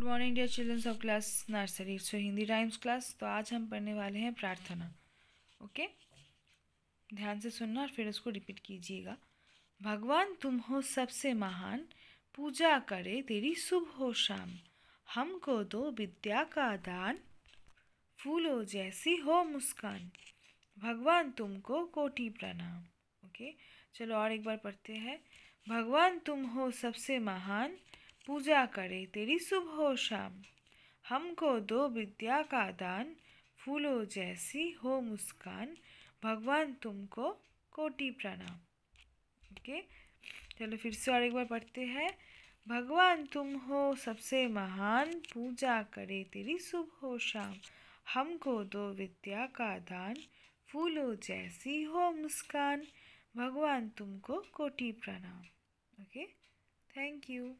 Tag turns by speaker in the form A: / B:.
A: good morning dear childrens of class nursery so Hindi rhymes class तो आज हम पढ़ने वाले हैं प्रार्थना ओके ध्यान से सुनना और फिर उसको रिपीट कीजिएगा भगवान तुम हो सबसे महान पूजा करे तेरी शुभ हो शाम हमको दो विद्या का दान फूलो जैसी हो मुस्कान भगवान तुमको कोटि प्रणाम ओके चलो और एक बार पढ़ते हैं भगवान तुम हो सबसे महान पूजा करे तेरी सुबह हो शाम हमको दो विद्या का दान फूलों जैसी हो मुस्कान भगवान तुमको कोटि प्रणाम ओके चलो फिर से और एक बार पढ़ते हैं भगवान तुम हो सबसे महान पूजा करे तेरी सुबह हो शाम हमको दो विद्या का दान फूलों जैसी हो मुस्कान भगवान तुमको कोटि प्रणाम ओके थैंक यू